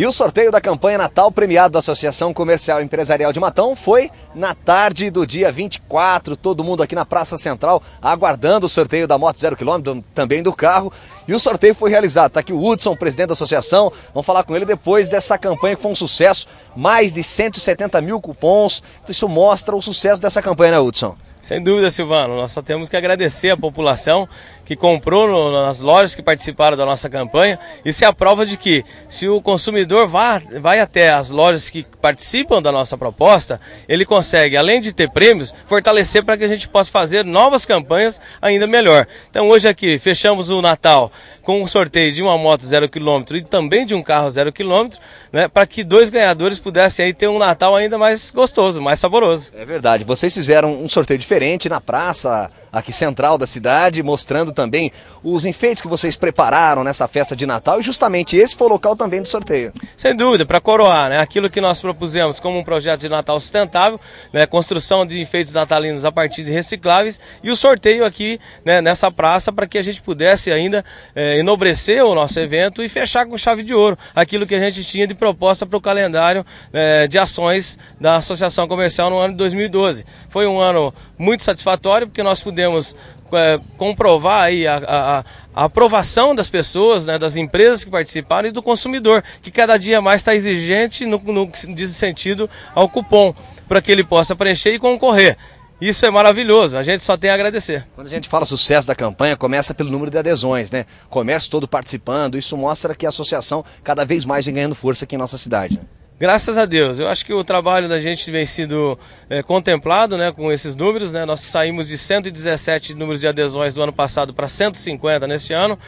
E o sorteio da campanha Natal premiado da Associação Comercial e Empresarial de Matão foi na tarde do dia 24. Todo mundo aqui na Praça Central aguardando o sorteio da moto zero quilômetro, também do carro. E o sorteio foi realizado. Está aqui o Hudson, presidente da associação. Vamos falar com ele depois dessa campanha que foi um sucesso. Mais de 170 mil cupons. Então, isso mostra o sucesso dessa campanha, né, Hudson? Sem dúvida, Silvano. Nós só temos que agradecer a população que comprou no, nas lojas que participaram da nossa campanha. Isso é a prova de que, se o consumidor vá, vai até as lojas que participam da nossa proposta, ele consegue, além de ter prêmios, fortalecer para que a gente possa fazer novas campanhas ainda melhor. Então, hoje aqui, fechamos o Natal com um sorteio de uma moto zero quilômetro e também de um carro zero quilômetro, né, para que dois ganhadores pudessem aí ter um Natal ainda mais gostoso, mais saboroso. É verdade. Vocês fizeram um sorteio de diferente na praça aqui central da cidade, mostrando também os enfeites que vocês prepararam nessa festa de Natal e justamente esse foi o local também do sorteio. Sem dúvida, para coroar, né, aquilo que nós propusemos como um projeto de Natal sustentável, né, construção de enfeites natalinos a partir de recicláveis e o sorteio aqui né, nessa praça para que a gente pudesse ainda é, enobrecer o nosso evento e fechar com chave de ouro aquilo que a gente tinha de proposta para o calendário é, de ações da Associação Comercial no ano de 2012. Foi um ano muito satisfatório, porque nós pudemos é, comprovar aí a, a, a, aprovação das pessoas, né, das empresas que participaram e do consumidor, que cada dia mais está exigente no, no que diz sentido ao cupom, para que ele possa preencher e concorrer. Isso é maravilhoso, a gente só tem a agradecer. Quando a gente fala sucesso da campanha, começa pelo número de adesões, né? Comércio todo participando, isso mostra que a associação cada vez mais vem ganhando força aqui em nossa cidade. Né? graças a Deus. Eu acho que o trabalho da gente vem sendo é, contemplado né, com esses números. Né? Nós saímos de 117 números de adesões do ano passado para 150 neste ano.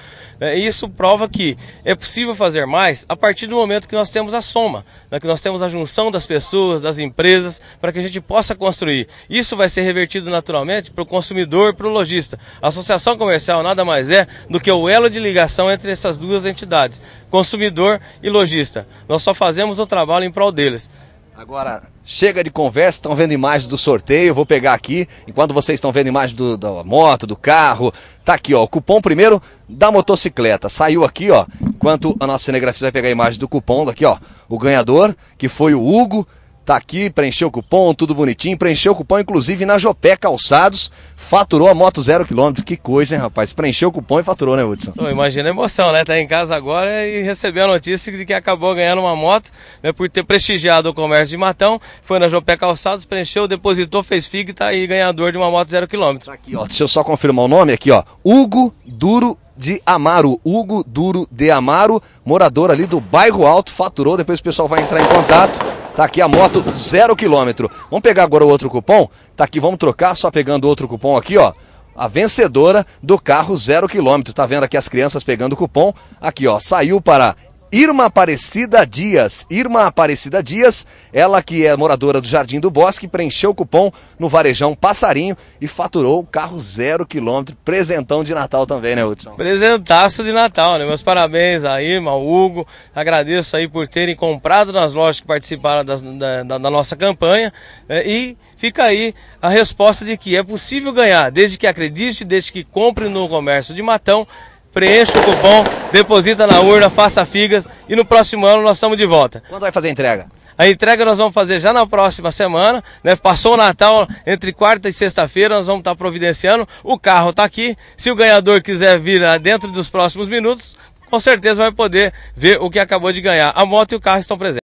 Né. E isso prova que é possível fazer mais a partir do momento que nós temos a soma, né? que nós temos a junção das pessoas, das empresas, para que a gente possa construir. Isso vai ser revertido naturalmente para o consumidor, para o lojista. A associação comercial nada mais é do que o elo de ligação entre essas duas entidades, consumidor e lojista. Nós só fazemos o trabalho trabalho em prol deles. Agora, chega de conversa, estão vendo imagens do sorteio, vou pegar aqui, enquanto vocês estão vendo imagens do, da moto, do carro, tá aqui ó, o cupom primeiro da motocicleta, saiu aqui ó, enquanto a nossa cinegrafista vai pegar a imagem do cupom, aqui ó, o ganhador, que foi o Hugo, Tá aqui, preencheu o cupom, tudo bonitinho. Preencheu o cupom, inclusive, na Jopé Calçados. Faturou a moto zero quilômetro. Que coisa, hein, rapaz? Preencheu o cupom e faturou, né, Hudson? Então, imagina a emoção, né? Tá em casa agora e recebeu a notícia de que acabou ganhando uma moto, né? Por ter prestigiado o comércio de Matão. Foi na Jopé Calçados, preencheu, depositou, fez FIG e tá aí ganhador de uma moto zero quilômetro. Tá aqui, ó. Deixa eu só confirmar o nome aqui, ó. Hugo Duro de Amaro, Hugo Duro de Amaro, morador ali do bairro Alto, faturou, depois o pessoal vai entrar em contato. Tá aqui a moto zero quilômetro. Vamos pegar agora o outro cupom? Tá aqui, vamos trocar, só pegando outro cupom aqui, ó. A vencedora do carro zero quilômetro. Tá vendo aqui as crianças pegando o cupom? Aqui, ó. Saiu para Irma Aparecida Dias. Irma Aparecida Dias, ela que é moradora do Jardim do Bosque, preencheu o cupom no Varejão Passarinho e faturou carro zero quilômetro. Presentão de Natal também, né, Hudson? Presentaço de Natal, né? Meus parabéns a Irma, ao Hugo. Agradeço aí por terem comprado nas lojas que participaram das, da, da, da, nossa campanha. É, e fica aí a resposta de que é possível ganhar, desde que acredite, desde que compre no comércio de Matão preencha o cupom, deposita na urna, faça figas e no próximo ano nós estamos de volta. Quando vai fazer a entrega? A entrega nós vamos fazer já na próxima semana, né? Passou o Natal, entre quarta e sexta-feira, nós vamos estar providenciando. O carro está aqui. Se o ganhador quiser vir né, dentro dos próximos minutos, com certeza vai poder ver o que acabou de ganhar. A moto e o carro estão presentes.